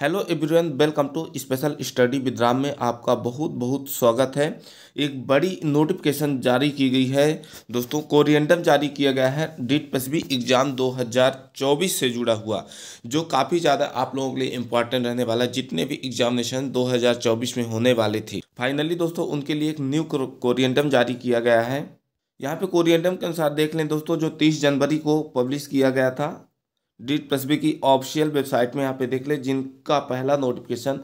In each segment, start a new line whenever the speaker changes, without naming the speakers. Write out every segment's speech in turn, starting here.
hello everyone welcome to special study with Ram में आपका बहुत बहुत स्वागत है एक बड़ी नोटिफिकेशन जारी की गई है दोस्तों कोरिएंडम जारी किया गया है डिट पसबी एग्ज़ाम 2024 से जुड़ा हुआ जो काफ़ी ज़्यादा आप लोगों के लिए इम्पॉर्टेंट रहने वाला जितने भी एग्जामिनेशन 2024 में होने वाले थे फाइनली दोस्तों उनके लिए एक न्यू कोरिएंडम जारी किया गया है यहाँ पे कोरिएंडम के अनुसार देख लें दोस्तों जो तीस जनवरी को पब्लिश किया गया था डीट प्लस बी की ऑफिशियल वेबसाइट में यहाँ पे देख ले जिनका पहला नोटिफिकेशन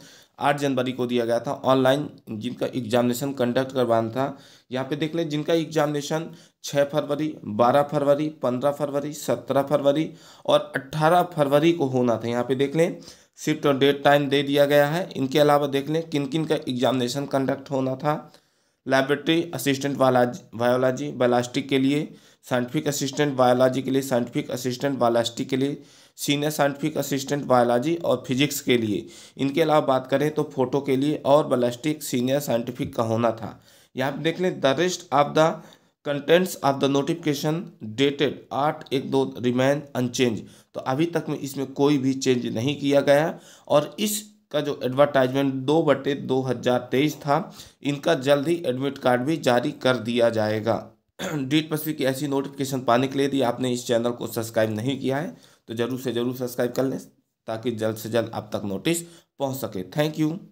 आठ जनवरी को दिया गया था ऑनलाइन जिनका एग्जामिनेशन कंडक्ट करवाना था यहाँ पे देख लें जिनका एग्जामिनेशन 6 फरवरी 12 फरवरी 15 फरवरी 17 फरवरी और 18 फरवरी को होना था यहाँ पे देख लें शिफ्ट और डेट टाइम दे दिया गया है इनके अलावा देख लें किन किन का एग्जामिनेशन कंडक्ट होना था लेबोरेटरी असिस्टेंट वाला वायोलॉजी बायोलास्टिक के लिए साइंटिफिक असिस्टेंट बायोलॉजी के लिए साइंटिफिक असिस्टेंट बायोलॉजी के लिए सीनियर साइंटिफिक असिस्टेंट बायोलॉजी और फिजिक्स के लिए इनके अलावा बात करें तो फोटो के लिए और बलास्टिक सीनियर साइंटिफिक का होना था यहाँ पर देख लें the rest of the contents of the notification dated आठ एक दो रिमेन अनचेंज तो अभी तक में इसमें कोई भी चेंज नहीं किया गया और इस का जो एडवर्टाइजमेंट दो बटे दो हज़ार तेईस था इनका जल्द ही एडमिट कार्ड भी जारी कर दिया जाएगा डेट पसली की ऐसी नोटिफिकेशन पाने के लिए यदि आपने इस चैनल को सब्सक्राइब नहीं किया है तो ज़रूर से ज़रूर सब्सक्राइब कर लें ताकि जल्द से जल्द आप तक नोटिस पहुंच सके थैंक यू